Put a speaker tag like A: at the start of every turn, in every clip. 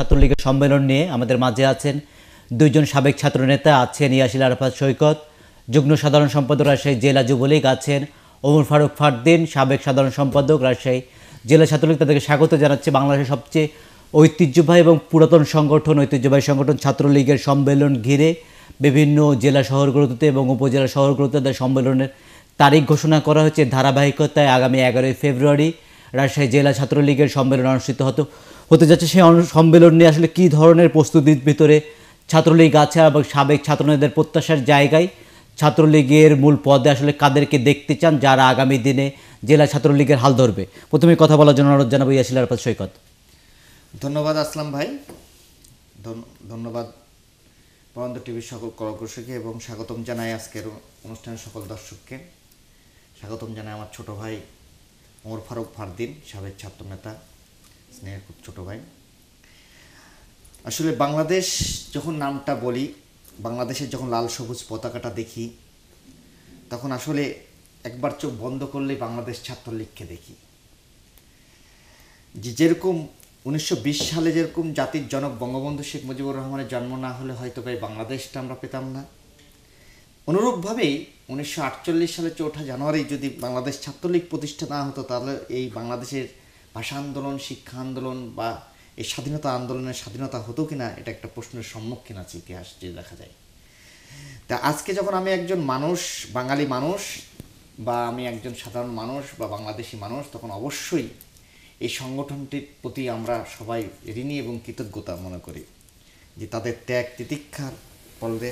A: ছাত্রলীগের সম্মেলন নিয়ে আমাদের মাঝে আছেন দুইজন সাবেক ছাত্রনেতা আছেন ইয়াসিল আরফাত সৈকত যুগ্ম সাধারণ সম্পাদক রাজশাহী জেলা যুবলীগ আছেন ওমর ফারুক ফারদিন সাবেক সাধারণ সম্পাদক রাজশাহী জেলা ছাত্রলীগ তাদেরকে স্বাগত জানাচ্ছে বাংলাদেশের সবচেয়ে ঐতিহ্যবাহী এবং পুরাতন সংগঠন ঐতিহ্যবাহী সংগঠন ছাত্রলীগের সম্মেলন ঘিরে বিভিন্ন জেলা শহরগুলোতে এবং উপজেলা শহরগুলোতে তাদের সম্মেলনের তারিখ ঘোষণা করা হয়েছে ধারাবাহিকতায় আগামী এগারোই ফেব্রুয়ারি রাজশাহী জেলা ছাত্রলীগের সম্মেলন অনুষ্ঠিত হতো হতে যাচ্ছে সেই সম্মেলন নিয়ে আসলে কি ধরনের প্রস্তুতির ভিতরে ছাত্রলীগ আছে এবং সাবেক ছাত্রনেতাদের প্রত্যাশার জায়গায় ছাত্রলীগের মূল পদে আসলে কাদেরকে দেখতে চান যারা আগামী দিনে জেলা ছাত্রলীগের হাল ধরবে প্রথমে কথা বলার জন্য অনুরোধ জানাবো ইয়াসিল আরফাত সৈকত
B: ধন্যবাদ আসলাম ভাই ধন্যবাদ বরন্দ টিভির সকল কর্মকর্ষীকে এবং স্বাগতম জানাই আজকের অনুষ্ঠানের সকল দর্শককে স্বাগতম জানাই আমার ছোট ভাই ওমর ফারুক ফারদিন সাবেক ছাত্রনেতা স্নেহের খুব ছোটো ভাই আসলে বাংলাদেশ যখন নামটা বলি বাংলাদেশের যখন লাল সবুজ পতাকাটা দেখি তখন আসলে একবার চোখ বন্ধ করলে বাংলাদেশ ছাত্রলীগকে দেখি যে যেরকম উনিশশো সালে যেরকম জাতির জনক বঙ্গবন্ধু শেখ মুজিবুর রহমানের জন্ম না হলে হয়তো এই বাংলাদেশটা আমরা পেতাম না অনুরূপভাবেই উনিশশো সালে চৌঠা জানুয়ারি যদি বাংলাদেশ ছাত্রলীগ প্রতিষ্ঠা না হতো তাহলে এই বাংলাদেশের ভাষা আন্দোলন শিক্ষা আন্দোলন বা এই স্বাধীনতা আন্দোলনের স্বাধীনতা হতো কিনা এটা একটা প্রশ্নের সম্মুখীন আছে ইতিহাস যে দেখা যায় তা আজকে যখন আমি একজন মানুষ বাঙালি মানুষ বা আমি একজন সাধারণ মানুষ বা বাংলাদেশি মানুষ তখন অবশ্যই এই সংগঠনটির প্রতি আমরা সবাই ঋণী এবং কৃতজ্ঞতা মনে করি যে তাদের ত্যাগ তিতিক্ষার বলবে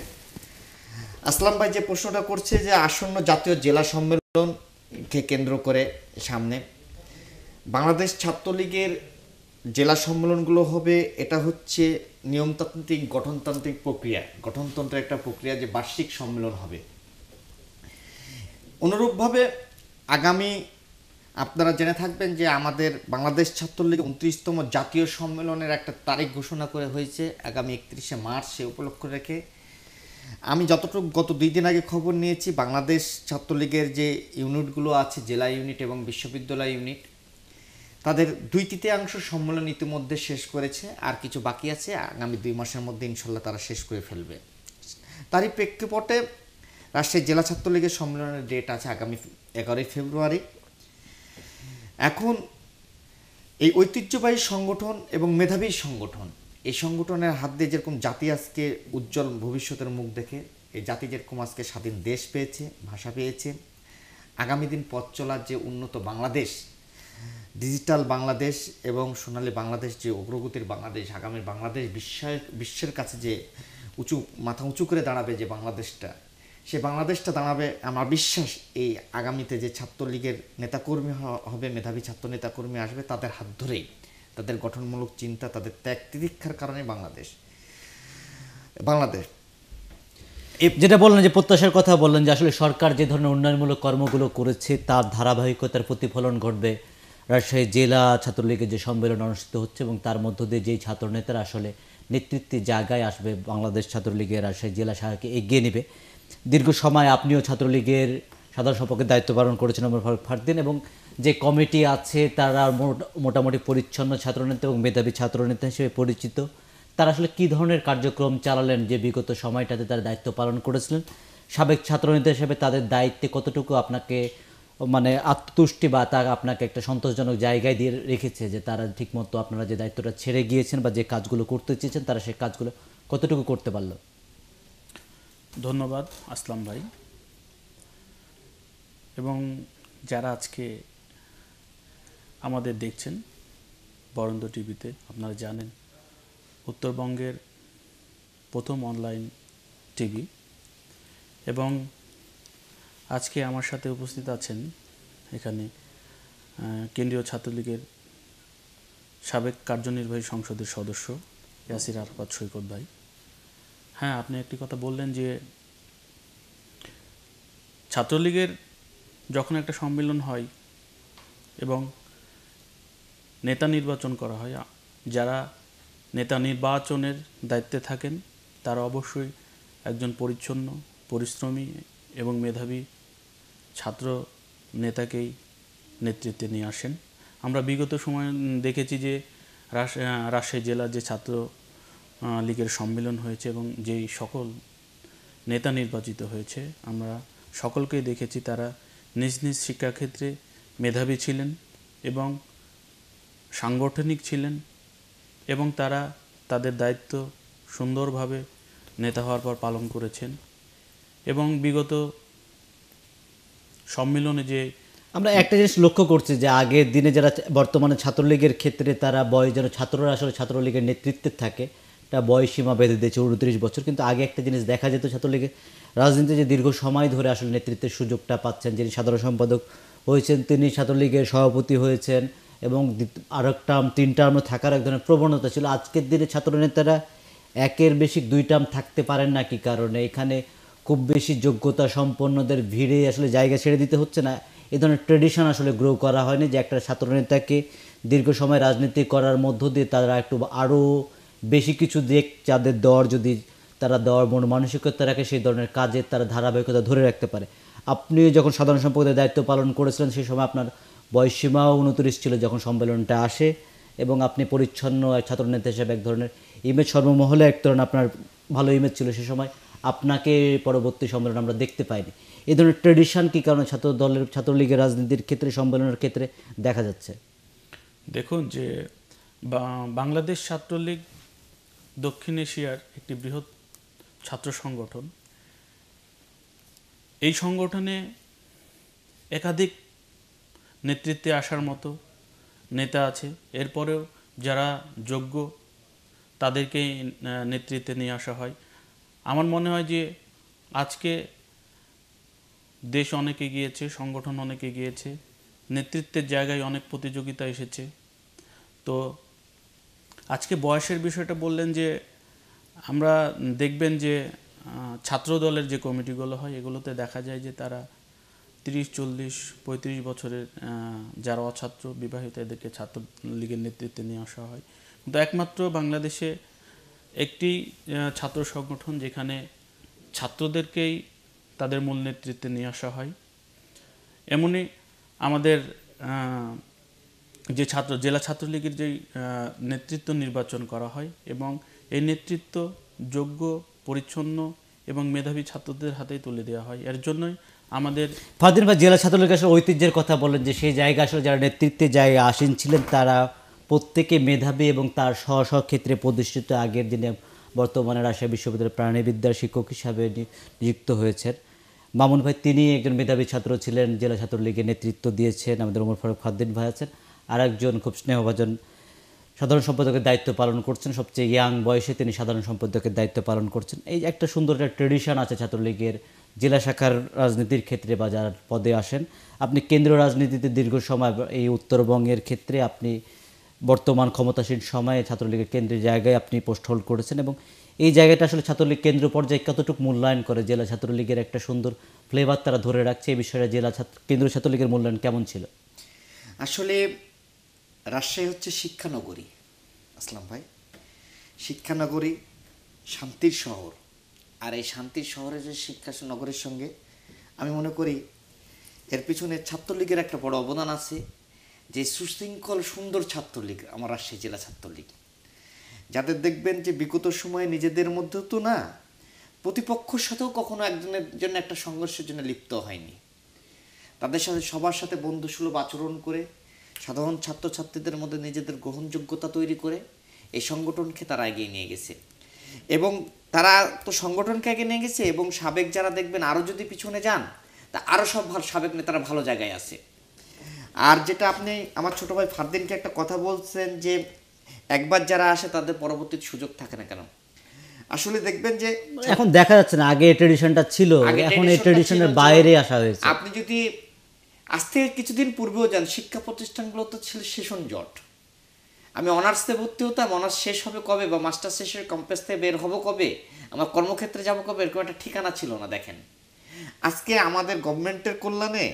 B: আসলাম ভাই যে প্রশ্নটা করছে যে আসন্ন জাতীয় জেলা সম্মেলনকে কেন্দ্র করে সামনে বাংলাদেশ ছাত্রলীগের জেলা সম্মেলনগুলো হবে এটা হচ্ছে নিয়মতান্ত্রিক গঠনতান্ত্রিক প্রক্রিয়া গঠনতন্ত্রের একটা প্রক্রিয়া যে বার্ষিক সম্মেলন হবে অনুরূপভাবে আগামী আপনারা জেনে থাকবেন যে আমাদের বাংলাদেশ ছাত্রলীগ উনত্রিশতম জাতীয় সম্মেলনের একটা তারিখ ঘোষণা করে হয়েছে আগামী একত্রিশে মার্চ সে উপলক্ষ রেখে আমি যতটুকু গত দুই দিন আগে খবর নিয়েছি বাংলাদেশ ছাত্রলীগের যে ইউনিটগুলো আছে জেলা ইউনিট এবং বিশ্ববিদ্যালয় ইউনিট তাদের দুই তৃতীয়াংশ সম্মেলন ইতিমধ্যে শেষ করেছে আর কিছু বাকি আছে আগামী দুই মাসের মধ্যে ইনশাল্লাহ তারা শেষ করে ফেলবে তারই প্রেক্ষাপটে রাজশাহী জেলা ছাত্রলীগের সম্মেলনের ডেট আছে আগামী এগারোই ফেব্রুয়ারি এখন এই ঐতিহ্যবাহী সংগঠন এবং মেধাবী সংগঠন এই সংগঠনের হাত দিয়ে যেরকম জাতি আজকে উজ্জ্বল ভবিষ্যতের মুখ দেখে এই জাতি যেরকম আজকে স্বাধীন দেশ পেয়েছে ভাষা পেয়েছে আগামী দিন পথ চলার যে উন্নত বাংলাদেশ ডিজিটাল বাংলাদেশ এবং সোনালী বাংলাদেশ যে অগ্রগতির বাংলাদেশ আগামী বাংলাদেশ বিশ্বের বিশ্বের কাছে যে উঁচু মাথা উঁচু করে দাঁড়াবে যে বাংলাদেশটা সে বাংলাদেশটা দাঁড়াবে আমার বিশ্বাস এই আগামীতে যে ছাত্রলীগের নেতাকর্মী হবে মেধাবী ছাত্র নেতাকর্মী আসবে তাদের হাত ধরেই তাদের গঠনমূলক চিন্তা তাদের ত্যাগ তিতিক্ষার কারণে বাংলাদেশ বাংলাদেশ
A: যেটা বললেন যে প্রত্যাশার কথা বললেন যে আসলে সরকার যে ধরনের উন্নয়নমূলক কর্মগুলো করেছে তার ধারাবাহিকতার প্রতিফলন ঘটবে রাজশাহী জেলা ছাত্রলীগের যে সম্মেলন অনুষ্ঠিত হচ্ছে এবং তার মধ্য দিয়ে যেই ছাত্রনেতারা আসলে নেতৃত্বে জায়গায় আসবে বাংলাদেশ ছাত্রলীগের রাজশাহী জেলা শাখাকে এগিয়ে নেবে দীর্ঘ সময় আপনিও ছাত্রলীগের সাধারণ সম্পর্কে দায়িত্ব পালন করেছেন ওমর ফারুক ফারদিন এবং যে কমিটি আছে তারা মোটামুটি পরিচ্ছন্ন ছাত্রনেতা এবং মেধাবী ছাত্রনেতা হিসেবে পরিচিত তারা আসলে কী ধরনের কার্যক্রম চালালেন যে বিগত সময়টাতে তারা দায়িত্ব পালন করেছিলেন সাবেক ছাত্রনেতা হিসেবে তাদের দায়িত্বে কতটুকু আপনাকে মানে আত্মতুষ্টি বা তা আপনাকে একটা সন্তোষজনক জায়গায় দিয়ে রেখেছে যে তারা ঠিকমতো আপনারা যে দায়িত্বটা ছেড়ে গিয়েছেন বা যে কাজগুলো করতে চেয়েছেন তারা সেই কাজগুলো কতটুকু করতে পারল
C: ধন্যবাদ আসলাম ভাই এবং যারা আজকে আমাদের দেখছেন বরন্দ টিভিতে আপনারা জানেন উত্তরবঙ্গের প্রথম অনলাইন টিভি এবং আজকে আমার সাথে উপস্থিত আছেন এখানে কেন্দ্রীয় ছাত্রলীগের সাবেক কার্যনির্বাহী সংসদের সদস্য ইয়াসির আরফাত সৈকত ভাই হ্যাঁ আপনি একটি কথা বললেন যে ছাত্রলীগের যখন একটা সম্মেলন হয় এবং নেতা নির্বাচন করা হয় যারা নেতা নির্বাচনের দায়িত্বে থাকেন তারা অবশ্যই একজন পরিচ্ছন্ন পরিশ্রমী এবং মেধাবী ছাত্র নেতাকেই নেতৃত্বে নিয়ে আসেন আমরা বিগত সময় দেখেছি যে রাজশাহী জেলার যে ছাত্র লীগের সম্মেলন হয়েছে এবং যেই সকল নেতা নির্বাচিত হয়েছে আমরা সকলকেই দেখেছি তারা নিজ নিজ শিক্ষাক্ষেত্রে মেধাবী ছিলেন এবং সাংগঠনিক ছিলেন এবং তারা তাদের দায়িত্ব সুন্দরভাবে নেতা হওয়ার পর পালন করেছেন এবং বিগত সম্মেলনে যে আমরা
A: একটা জিনিস লক্ষ্য করছি যে আগের দিনে যারা বর্তমানে ছাত্রলীগের ক্ষেত্রে তারা বয়স যেন ছাত্ররা আসলে ছাত্রলীগের নেতৃত্বে থাকে তা বয়স সীমা বেঁধে দিয়েছে উনত্রিশ বছর কিন্তু আগে একটা জিনিস দেখা যেত ছাত্রলীগের রাজনীতিতে যে দীর্ঘ সময় ধরে আসলে নেতৃত্বের সুযোগটা পাচ্ছেন যিনি সাধারণ সম্পাদক হয়েছেন তিনি ছাত্রলীগের সভাপতি হয়েছেন এবং এক টার্ম তিন টার্মে থাকার এক ধরনের প্রবণতা ছিল আজকের দিনে ছাত্রনেতারা একের বেশি দুই টার্ম থাকতে পারেন না কি কারণে এখানে খুব বেশি যোগ্যতা সম্পন্নদের ভিড়ে আসলে জায়গা ছেড়ে দিতে হচ্ছে না এ ধরনের ট্রেডিশন আসলে গ্রো করা হয়নি যে একটা ছাত্রনেতাকে দীর্ঘ সময় রাজনীতি করার মধ্য দিয়ে তারা একটু আরও বেশি কিছু দিক যাদের দর যদি তারা দর মন মানসিকতা রাখে সেই ধরনের কাজের তারা ধারাবাহিকতা ধরে রাখতে পারে আপনি যখন সাধারণ সম্পদের দায়িত্ব পালন করেছিলেন সেই সময় আপনার বয়সীমাও উনত্রিশ ছিল যখন সম্মেলনটা আসে এবং আপনি পরিচ্ছন্ন ছাত্রনেতা হিসেবে এক ধরনের ইমেজ সর্বমহলে এক ধরনের আপনার ভালো ইমেজ ছিল সে সময় আপনাকে পরবর্তী সম্মেলন আমরা দেখতে পাইনি এ ধরনের ট্রেডিশন কী কারণে ছাত্র দলের ছাত্রলীগের রাজনীতির ক্ষেত্রে সম্মেলনের ক্ষেত্রে দেখা যাচ্ছে
C: দেখুন যে বাংলাদেশ ছাত্রলীগ দক্ষিণ এশিয়ার একটি বৃহৎ ছাত্র সংগঠন এই সংগঠনে একাধিক নেতৃত্বে আসার মতো নেতা আছে এরপরেও যারা যোগ্য তাদেরকে নেতৃত্বে নিয়ে আসা হয় আমার মনে হয় যে আজকে দেশ অনেকে গিয়েছে সংগঠন অনেকে গিয়েছে নেতৃত্বের জায়গায় অনেক প্রতিযোগিতা এসেছে তো আজকে বয়সের বিষয়টা বললেন যে আমরা দেখবেন যে ছাত্র দলের যে কমিটিগুলো হয় এগুলোতে দেখা যায় যে তারা তিরিশ চল্লিশ পঁয়ত্রিশ বছরের যারা অছাত্র বিবাহিত এদেরকে ছাত্র লীগের নেতৃত্বে নিয়ে আসা হয় কিন্তু একমাত্র বাংলাদেশে একটি ছাত্র সংগঠন যেখানে ছাত্রদেরকেই তাদের মূল নেতৃত্বে নিয়ে আসা হয় এমনই আমাদের যে ছাত্র জেলা ছাত্রলীগের যে নেতৃত্ব নির্বাচন করা হয় এবং এই নেতৃত্ব যোগ্য পরিচ্ছন্ন এবং মেধাবী ছাত্রদের হাতেই তুলে দেওয়া হয় এর জন্যই আমাদের ফাদিন বা জেলা
A: ছাত্রলীগের আসলে ঐতিহ্যের কথা বলেন যে সেই জায়গা আসলে যারা নেতৃত্বে জায়গা আসীন ছিলেন তারা প্রত্যেকে মেধাবী এবং তার স্ব ক্ষেত্রে প্রতিষ্ঠিত আগের দিনে বর্তমানে রাজশাহী বিশ্ববিদ্যালয়ের প্রাণীবিদ্যার শিক্ষক হিসাবে নিযুক্ত হয়েছেন মামুন ভাই তিনি একজন মেধাবী ছাত্র ছিলেন জেলা ছাত্রলীগের নেতৃত্ব দিয়েছেন আমাদের ওমর ফারুক ফাদ্দিন ভাই আছেন আর একজন খুব স্নেহভাজন সাধারণ সম্পাদকের দায়িত্ব পালন করছেন সবচেয়ে ইয়াং বয়সে তিনি সাধারণ সম্পাদকের দায়িত্ব পালন করছেন এই একটা সুন্দর একটা ট্রেডিশন আছে ছাত্রলীগের জেলা শাখার রাজনীতির ক্ষেত্রে বাজার পদে আসেন আপনি কেন্দ্রীয় রাজনীতিতে দীর্ঘ সময় এই উত্তরবঙ্গের ক্ষেত্রে আপনি বর্তমান ক্ষমতাসীন সময়ে ছাত্রলীগের কেন্দ্রের জায়গায় আপনি পোস্ট হোল্ড করেছেন এবং এই জায়গাটা আসলে ছাত্রলীগ কেন্দ্র পর্যায়ে কতটুকু মূল্যায়ন করে জেলা ছাত্রলীগের একটা সুন্দর ফ্লেভার তারা ধরে রাখছে এই বিষয়ে জেলা ছাত্র কেন্দ্রীয় ছাত্রলীগের মূল্যায়ন কেমন ছিল
B: আসলে রাজশাহী হচ্ছে শিক্ষানগরী আসলাম ভাই শিক্ষানগরী শান্তির শহর আর এই শান্তির শহরের যে শিক্ষা নগরের সঙ্গে আমি মনে করি এর পিছনে ছাত্রলীগের একটা বড় অবদান আছে যে সুশৃঙ্খল সুন্দর ছাত্রলীগ আমার রাজশাহী জেলা ছাত্রলীগ যাদের দেখবেন যে বিগত সময়ে নিজেদের মধ্যে তো না প্রতিপক্ষর সাথেও কখনো একজনের জন্য একটা সংঘর্ষের জন্য লিপ্ত হয়নি তাদের সাথে সবার সাথে বন্ধুসুলভ আচরণ করে সাধারণ ছাত্রছাত্রীদের মধ্যে নিজেদের গ্রহণযোগ্যতা তৈরি করে এই সংগঠনকে তারা এগিয়ে নিয়ে গেছে এবং তারা তো সংগঠনকে এগিয়ে নিয়ে গেছে এবং সাবেক যারা দেখবেন আরও যদি পিছনে যান তা আরও সব ভালো সাবেক নেতারা ভালো জায়গায় আছে আর যেটা আপনি আমার ছোটো ভাই ফারদিনকে একটা কথা বলছেন যে একবার যারা আসে তাদের পরবর্তী সুযোগ থাকে না কেন আসলে দেখবেন যে এখন
A: দেখা যাচ্ছে না আগে ট্রেডিশনটা ছিল এখন এই ট্রেডিশনের বাইরে আসা হয়েছে আপনি
B: যদি আজ থেকে কিছুদিন পূর্বেও যান শিক্ষা প্রতিষ্ঠানগুলো তো ছিল সেশন জট আমি অনার্সে ভর্তি হতাম অনার্স শেষ হবে কবে বা মাস্টার শেষের কম্পেস থেকে বের হবো কবে আমার কর্মক্ষেত্রে যাবো কবে এরকম একটা ঠিকানা ছিল না দেখেন আজকে আমাদের গভর্নমেন্টের কল্যাণে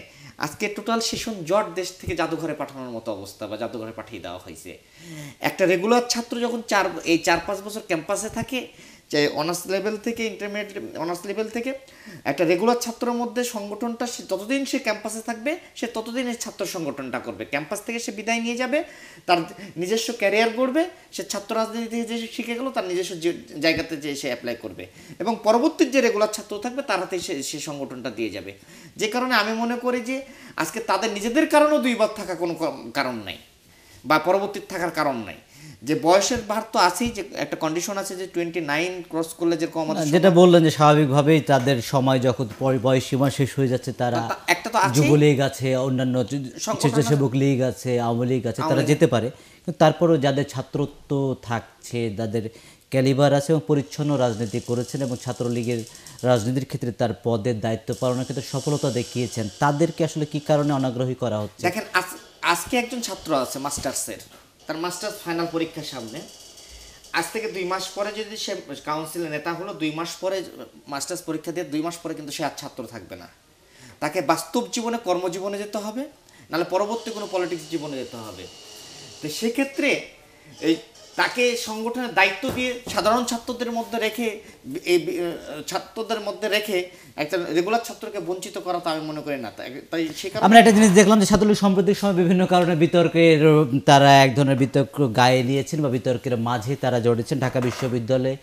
B: আজকে টোটাল সেশন জট দেশ থেকে জাদুঘরে পাঠানোর মতো অবস্থা বা জাদুঘরে পাঠিয়ে দেওয়া হয়েছে একটা রেগুলার ছাত্র যখন চার এই চার পাঁচ বছর ক্যাম্পাসে থাকে যে অনার্স লেভেল থেকে ইন্টারমিডিয়েট অনার্স লেভেল থেকে একটা রেগুলার ছাত্রের মধ্যে সংগঠনটা সে যতদিন সে ক্যাম্পাসে থাকবে সে ততদিন এই ছাত্র সংগঠনটা করবে ক্যাম্পাস থেকে সে বিদায় নিয়ে যাবে তার নিজস্ব ক্যারিয়ার গড়বে সে ছাত্র রাজনীতি থেকে যে শিখে গেলো তার নিজস্ব জায়গাতে যে সে অ্যাপ্লাই করবে এবং পরবর্তী যে রেগুলার ছাত্র থাকবে তার হাতে সে সে সংগঠনটা দিয়ে যাবে যে কারণে আমি মনে করি যে আজকে তাদের নিজেদের কারণেও দুইবার থাকা কোনো কারণ নাই বা পরবর্তী থাকার কারণ নাই যে বয়সের ভার তো আছেই যে একটা কন্ডিশন আছে যে টোয়েন্টি নাইন ক্রস করলে যেরকম যেটা
A: বললেন যে স্বাভাবিকভাবেই তাদের সময় যখন বয়স সীমা শেষ হয়ে যাচ্ছে তারা
B: একটা তো যুবলীগ
A: আছে অন্যান্য স্বেচ্ছাসেবক লীগ আছে আওয়ামী লীগ আছে তারা যেতে পারে কিন্তু তারপরেও যাদের ছাত্রত্ব থাকছে যাদের ক্যালিবার আছে এবং পরিচ্ছন্ন রাজনীতি করেছেন এবং ছাত্রলীগের রাজনীতির ক্ষেত্রে তার পদের দায়িত্ব পালনের ক্ষেত্রে সফলতা দেখিয়েছেন তাদেরকে আসলে কি কারণে অনাগ্রহী করা হচ্ছে
B: দেখেন আজকে একজন ছাত্র আছে মাস্টার্সের তার মাস্টার্স ফাইনাল পরীক্ষার সামনে আজ থেকে দুই মাস পরে যদি সে কাউন্সিলের নেতা হলো দুই মাস পরে মাস্টার্স পরীক্ষা দিয়ে দুই মাস পরে কিন্তু সে আর ছাত্র থাকবে না তাকে বাস্তব জীবনে কর্মজীবনে যেতে হবে নাহলে পরবর্তী কোনো পলিটিক্স জীবনে যেতে হবে তো সেক্ষেত্রে এই তাকে সংগঠনের দায়িত্ব দিয়ে সাধারণ ছাত্রদের মধ্যে রেখে এই ছাত্রদের মধ্যে রেখে একটা রেগুলার ছাত্রকে বঞ্চিত করা তা আমি মনে করি না তাই সে আমরা একটা জিনিস
A: দেখলাম যে ছাত্রলীগ সম্প্রতির সময় বিভিন্ন কারণে বিতর্কের তারা এক ধরনের বিতর্ক গায়ে নিয়েছেন বা বিতর্কের মাঝে তারা জড়েছেন ঢাকা বিশ্ববিদ্যালয়ে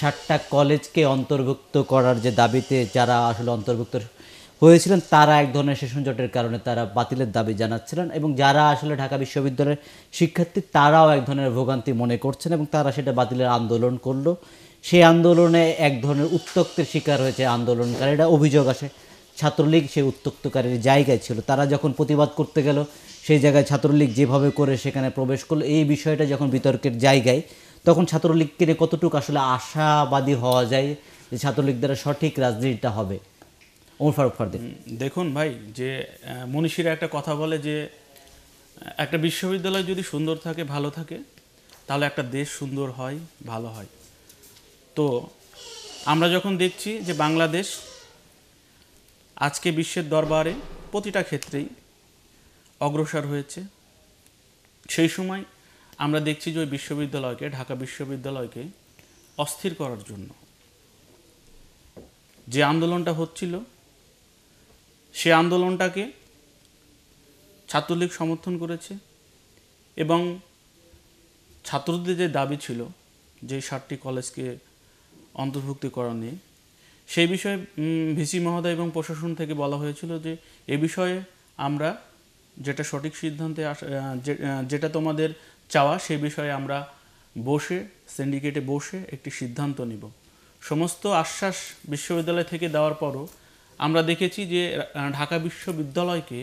A: ষাটটা কলেজকে অন্তর্ভুক্ত করার যে দাবিতে যারা আসলে অন্তর্ভুক্ত হয়েছিলেন তারা এক ধরনের সেশন জটের কারণে তারা বাতিলের দাবি জানাচ্ছিলেন এবং যারা আসলে ঢাকা বিশ্ববিদ্যালয়ের শিক্ষার্থী তারাও এক ধরনের ভোগান্তি মনে করছেন এবং তারা সেটা বাতিলের আন্দোলন করলো সেই আন্দোলনে এক ধরনের উত্তক্তের শিকার হয়েছে আন্দোলনকারীরা অভিযোগ আসে ছাত্রলীগ সেই উত্তক্তকারীর জায়গায় ছিল তারা যখন প্রতিবাদ করতে গেল সেই জায়গায় ছাত্রলীগ যেভাবে করে সেখানে প্রবেশ করলো এই বিষয়টা যখন বিতর্কের জায়গায় তখন ছাত্রলীগকে কতটুকু আসলে আশাবাদী হওয়া যায় যে ছাত্রলীগ দ্বারা সঠিক রাজনীতিটা হবে ওমর ফারুক ফারদিন
C: দেখুন ভাই যে মনীষীরা একটা কথা বলে যে একটা বিশ্ববিদ্যালয় যদি সুন্দর থাকে ভালো থাকে তাহলে একটা দেশ সুন্দর হয় ভালো হয় তো আমরা যখন দেখছি যে বাংলাদেশ আজকে বিশ্বের দরবারে প্রতিটা ক্ষেত্রেই অগ্রসর হয়েছে সেই সময় আমরা দেখছি যে ওই বিশ্ববিদ্যালয়কে ঢাকা বিশ্ববিদ্যালয়কে অস্থির করার জন্য যে আন্দোলনটা হচ্ছিল সে আন্দোলনটাকে ছাত্রলীগ সমর্থন করেছে এবং ছাত্রদের যে দাবি ছিল যে সাতটি কলেজকে অন্তর্ভুক্তি করা নিয়ে সেই বিষয়ে ভিসি মহোদয় এবং প্রশাসন থেকে বলা হয়েছিল যে এ বিষয়ে আমরা যেটা সঠিক সিদ্ধান্তে যেটা তোমাদের চাওয়া সে বিষয়ে আমরা বসে সিন্ডিকেটে বসে একটি সিদ্ধান্ত নিব সমস্ত আশ্বাস বিশ্ববিদ্যালয় থেকে দেওয়ার পরও আমরা দেখেছি যে ঢাকা বিশ্ববিদ্যালয়কে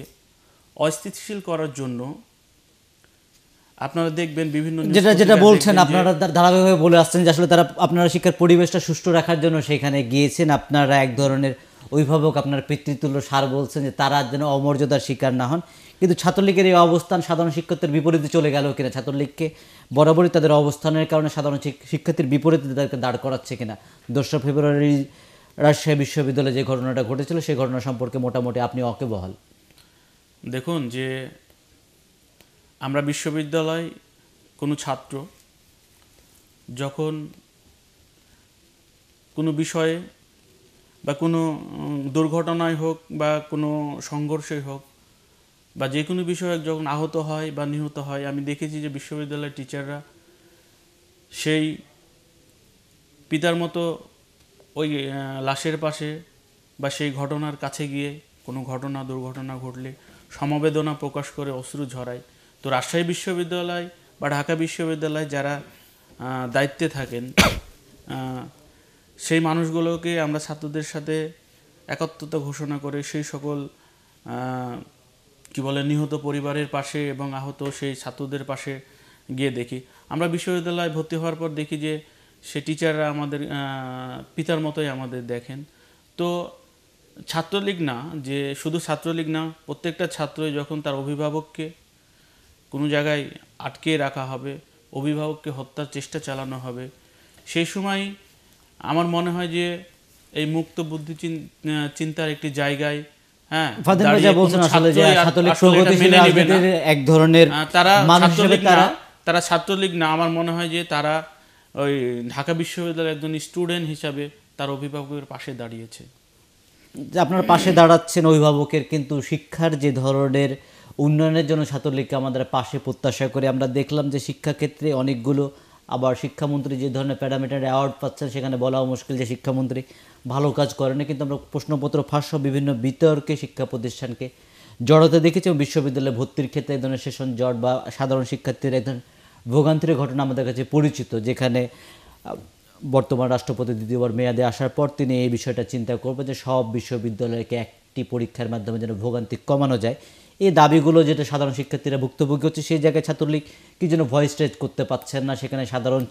C: অস্থিতিশীল করার জন্য আপনারা দেখবেন বিভিন্ন যেটা যেটা বলছেন আপনারা
A: ধারাবাহিকভাবে বলে আসছেন যে আসলে তারা আপনারা শিক্ষার পরিবেশটা সুষ্ঠু রাখার জন্য সেখানে গিয়েছেন আপনারা এক ধরনের অভিভাবক আপনার পিতৃতুল্য সার বলছেন যে তারা যেন অমর্যাদার শিকার না হন কিন্তু ছাত্রলীগের এই অবস্থান সাধারণ শিক্ষকদের বিপরীতে চলে গেল কিনা ছাত্রলীগকে বরাবরই তাদের অবস্থানের কারণে সাধারণ শিক্ষার্থীর বিপরীতে তাদেরকে দাঁড় করাচ্ছে কিনা দোসরা ফেব্রুয়ারি রাজশাহী বিশ্ববিদ্যালয়ে যে ঘটনাটা ঘটেছিল সেই ঘটনা সম্পর্কে মোটামুটি আপনি অকেবহাল
C: দেখুন যে আমরা বিশ্ববিদ্যালয় কোনো ছাত্র যখন কোনো বিষয়ে বা কোনো দুর্ঘটনায় হোক বা কোনো সংঘর্ষই হোক বা যে কোনো বিষয়ে যখন আহত হয় বা নিহত হয় আমি দেখেছি যে বিশ্ববিদ্যালয়ের টিচাররা সেই পিতার মতো ওই লাশের পাশে বা সেই ঘটনার কাছে গিয়ে কোনো ঘটনা দুর্ঘটনা ঘটলে সমবেদনা প্রকাশ করে অশ্রু ঝরায় তো রাজশাহী বিশ্ববিদ্যালয় বা ঢাকা বিশ্ববিদ্যালয় যারা দায়িত্বে থাকেন সেই মানুষগুলোকে আমরা ছাত্রদের সাথে একত্রতা ঘোষণা করে সেই সকল কি বলে নিহত পরিবারের পাশে এবং আহত সেই ছাত্রদের পাশে গিয়ে দেখি আমরা বিশ্ববিদ্যালয়ে ভর্তি হওয়ার পর দেখি যে সে টিচাররা আমাদের পিতার মতোই আমাদের দেখেন তো ছাত্রলীগ না যে শুধু ছাত্রলীগ না প্রত্যেকটা ছাত্রই যখন তার অভিভাবককে কোনো জায়গায় আটকে রাখা হবে অভিভাবককে হত্যার চেষ্টা চালানো হবে সেই সময় আমার মনে হয় যে এই মুক্ত বুদ্ধি চিন্তার একটি জায়গায় হ্যাঁ তারা ছাত্রলীগ না আমার মনে হয় যে তারা ওই ঢাকা বিশ্ববিদ্যালয়ের একজন স্টুডেন্ট হিসাবে তার অভিভাবকের পাশে দাঁড়িয়েছে
A: যে আপনার পাশে দাঁড়াচ্ছেন অভিভাবকের কিন্তু শিক্ষার যে ধরনের উন্নয়নের জন্য ছাত্রলীগকে আমাদের পাশে প্রত্যাশা করে আমরা দেখলাম যে শিক্ষাক্ষেত্রে অনেকগুলো আবার শিক্ষামন্ত্রী যে ধরনের প্যারামিটার অ্যাওয়ার্ড পাচ্ছেন সেখানে বলাও মুশকিল যে শিক্ষামন্ত্রী ভালো কাজ করেনি কিন্তু আমরা প্রশ্নপত্র ফাঁস বিভিন্ন বিতর্কে শিক্ষা প্রতিষ্ঠানকে জড়তে দেখেছি বিশ্ববিদ্যালয়ে ভর্তির ক্ষেত্রে এক ধরনের সেশন জট বা সাধারণ শিক্ষার্থীর এক ধরনের ভোগান্তির ঘটনা আমাদের কাছে পরিচিত যেখানে বর্তমান রাষ্ট্রপতি দ্বিতীয়বার মেয়াদে আসার পর তিনি এই বিষয়টা চিন্তা করবেন যে সব বিশ্ববিদ্যালয়কে একটি পরীক্ষার মাধ্যমে যেন ভোগান্তি কমানো যায় এই দাবিগুলো যেটা সাধারণ শিক্ষার্থীরা ভুক্তভোগী হচ্ছে সেই জায়গায় ছাত্রলীগ কি যেন ভয়েস রেজ করতে পাচ্ছেন না সেখানে সাধারণ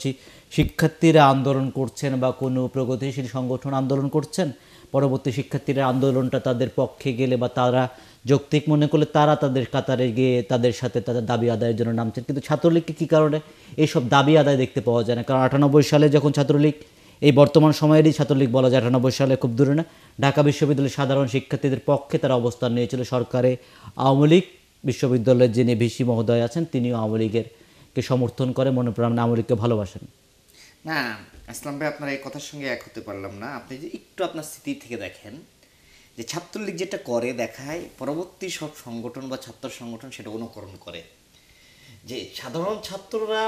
A: শিক্ষার্থীরা আন্দোলন করছেন বা কোনো প্রগতিশীল সংগঠন আন্দোলন করছেন পরবর্তী শিক্ষার্থীরা আন্দোলনটা তাদের পক্ষে গেলে বা তারা যৌক্তিক মনে করলে তারা তাদের কাতারে গিয়ে তাদের সাথে তাদের দাবি আদায়ের জন্য নামছেন কিন্তু ছাত্রলীগকে কী কারণে এইসব দাবি আদায় দেখতে পাওয়া যায় না কারণ আটানব্বই সালে যখন ছাত্রলীগ এই বর্তমান সময়েরই ছাত্রলীগ বলা যায় আটানব্বই সালে খুব দূরে না ঢাকা বিশ্ববিদ্যালয়ের সাধারণ শিক্ষার্থীদের পক্ষে তারা অবস্থান নিয়েছিল সরকারে আওয়ামী লীগ বিশ্ববিদ্যালয়ের যিনি ভিসি মহোদয় আছেন তিনিও আওয়ামী লীগের কে সমর্থন করে মনে প্রাণ আওয়ামী লীগকে ভালোবাসেন
B: না আসলাম ভাই আপনার এই কথার সঙ্গে এক হতে পারলাম না আপনি যে একটু আপনার স্মৃতি থেকে দেখেন যে ছাত্রলীগ যেটা করে দেখায় পরবর্তী সব সংগঠন বা ছাত্র সংগঠন সেটা অনুকরণ করে যে সাধারণ ছাত্ররা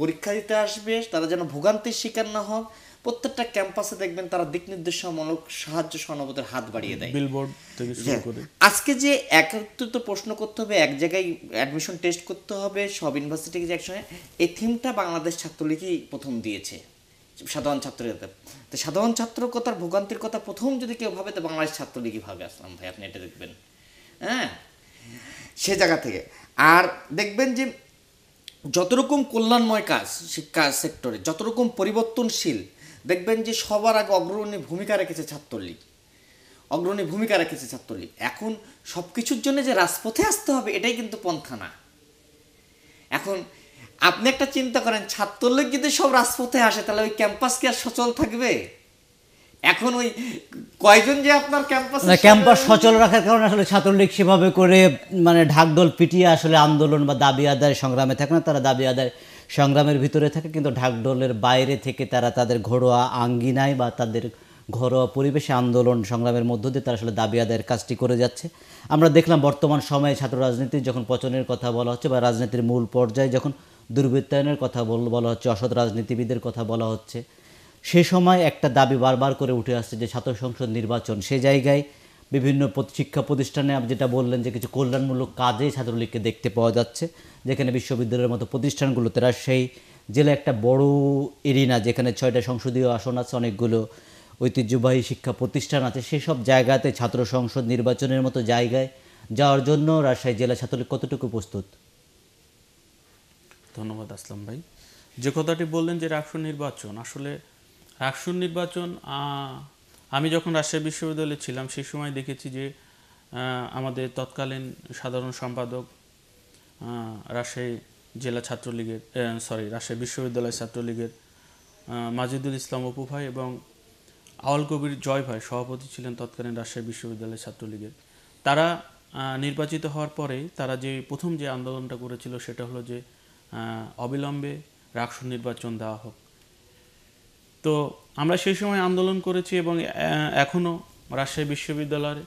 B: পরীক্ষা দিতে আসবে তারা যেন ভোগান্তির শিকার না হন প্রত্যেকটা ক্যাম্পাসে দেখবেন তারা দিক নির্দেশনামূলক সাহায্য সহানুভূতির হাত বাড়িয়ে দেয়
C: বিলবোর্ড থেকে শুরু হ্যাঁ। করে
B: আজকে যে একত্রিত প্রশ্ন করতে হবে এক জায়গায় অ্যাডমিশন টেস্ট করতে হবে সব ইউনিভার্সিটি যে একসঙ্গে এই থিমটা বাংলাদেশ ছাত্রলীগই প্রথম দিয়েছে সাধারণ ছাত্রদের তো সাধারণ কথার ভোগান্তির কথা প্রথম যদি কেউ ভাবে তো বাংলাদেশ ছাত্রলীগই ভাবে আসলাম ভাই আপনি এটা দেখবেন হ্যাঁ সে জায়গা থেকে আর দেখবেন যে যত রকম কল্যাণময় কাজ শিক্ষা সেক্টরে যত রকম পরিবর্তনশীল দেখবেন যে সবার আগে অগ্রণী ভূমিকা রেখেছে ছাত্রলীগ অগ্রণী ভূমিকা রেখেছে ছাত্রলীগ এখন সব কিছুর জন্য যে রাজপথে আসতে হবে এটাই কিন্তু পন্থা না এখন আপনি একটা চিন্তা করেন ছাত্রলীগ যদি সব রাজপথে আসে তাহলে ওই ক্যাম্পাস কি আর সচল থাকবে এখন ওই কয়জন যে আপনার ক্যাম্পাস ক্যাম্পাস সচল
A: রাখার কারণে আসলে ছাত্রলীগ সেভাবে করে মানে ঢাকদল পিটিয়ে আসলে আন্দোলন বা দাবি আদায় সংগ্রামে থাকে না তারা দাবি আদায় সংগ্রামের ভিতরে থাকে কিন্তু ঢাকঢোলের বাইরে থেকে তারা তাদের ঘরোয়া আঙ্গিনায় বা তাদের ঘরোয়া পরিবেশে আন্দোলন সংগ্রামের মধ্য দিয়ে তারা আসলে দাবি আদায়ের কাজটি করে যাচ্ছে আমরা দেখলাম বর্তমান সময়ে ছাত্র রাজনীতির যখন পচনের কথা বলা হচ্ছে বা রাজনীতির মূল পর্যায়ে যখন দুর্বৃত্তায়নের কথা বলা হচ্ছে অসৎ রাজনীতিবিদের কথা বলা হচ্ছে সে সময় একটা দাবি বারবার করে উঠে আসছে যে ছাত্র সংসদ নির্বাচন সে জায়গায় বিভিন্ন শিক্ষা প্রতিষ্ঠানে আপনি যেটা বললেন যে কিছু কল্যাণমূলক কাজে ছাত্রলীগকে দেখতে পাওয়া যাচ্ছে যেখানে বিশ্ববিদ্যালয়ের মতো প্রতিষ্ঠানগুলোতে রাজশাহী জেলা একটা বড় এরিনা যেখানে ছয়টা সংসদীয় আসন আছে অনেকগুলো ঐতিহ্যবাহী শিক্ষা প্রতিষ্ঠান আছে সেসব জায়গাতে ছাত্র সংসদ নির্বাচনের মতো জায়গায় যাওয়ার জন্য রাজশাহী জেলা ছাত্রলীগ কতটুকু প্রস্তুত
C: ধন্যবাদ আসলাম ভাই যে কথাটি বললেন যে রাষ্ট্র নির্বাচন আসলে রাষ্ট্র নির্বাচন আমি যখন রাজশাহী বিশ্ববিদ্যালয়ে ছিলাম সেই সময় দেখেছি যে আমাদের তৎকালীন সাধারণ সম্পাদক রাজশাহী জেলা ছাত্রলীগের সরি রাজশাহী বিশ্ববিদ্যালয় ছাত্রলীগের মাজিদুল ইসলাম অপু ভাই এবং আওয়াল কবির জয় ভাই সভাপতি ছিলেন তৎকালীন রাজশাহী বিশ্ববিদ্যালয় ছাত্রলীগের তারা নির্বাচিত হওয়ার পরে তারা যে প্রথম যে আন্দোলনটা করেছিল সেটা হলো যে অবিলম্বে রাষ্ট্র নির্বাচন দেওয়া হোক তো আমরা সেই সময় আন্দোলন করেছি এবং এখনও রাজশাহী বিশ্ববিদ্যালয়ের